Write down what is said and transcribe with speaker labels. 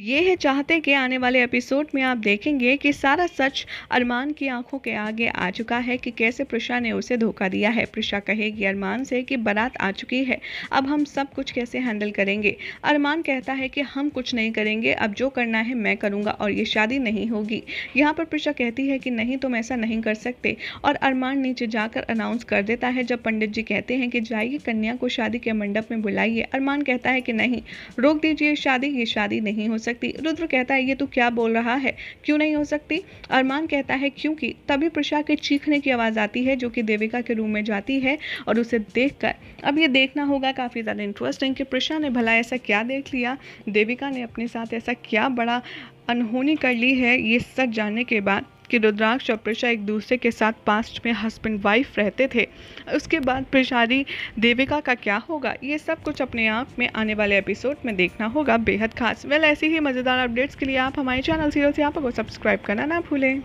Speaker 1: ये है चाहते के आने वाले एपिसोड में आप देखेंगे कि सारा सच अरमान की आंखों के आगे आ चुका है कि कैसे प्रशा ने उसे धोखा दिया है प्रशा कहेगी अरमान से कि बारात आ चुकी है अब हम सब कुछ कैसे हैंडल करेंगे अरमान कहता है कि हम कुछ नहीं करेंगे अब जो करना है मैं करूँगा और ये शादी नहीं होगी यहाँ पर प्रशा कहती है कि नहीं तुम ऐसा नहीं कर सकते और अरमान नीचे जाकर अनाउंस कर देता है जब पंडित जी कहते हैं कि जाइए कन्या को शादी के मंडप में बुलाइए अरमान कहता है कि नहीं रोक दीजिए शादी ये शादी नहीं हो सकती सकती रुद्र कहता है ये तो क्या बोल रहा है क्यों नहीं हो सकती अरमान कहता है क्योंकि तभी प्रशा के चीखने की आवाज़ आती है जो कि देविका के रूम में जाती है और उसे देख अब ये देखना होगा काफ़ी ज़्यादा इंटरेस्टिंग कि प्रशा ने भला ऐसा क्या देख लिया देविका ने अपने साथ ऐसा क्या बड़ा अनहोनी कर ली है ये सच जानने के बाद कि रुद्राक्ष और प्रशा एक दूसरे के साथ पास्ट में हस्बैंड वाइफ रहते थे उसके बाद प्रशारी देविका का क्या होगा ये सब कुछ अपने आप में आने वाले एपिसोड में देखना होगा बेहद खास वेल ऐसी ही मज़ेदार अपडेट्स के लिए आप हमारे चैनल सीरो से आप को सब्सक्राइब करना ना भूलें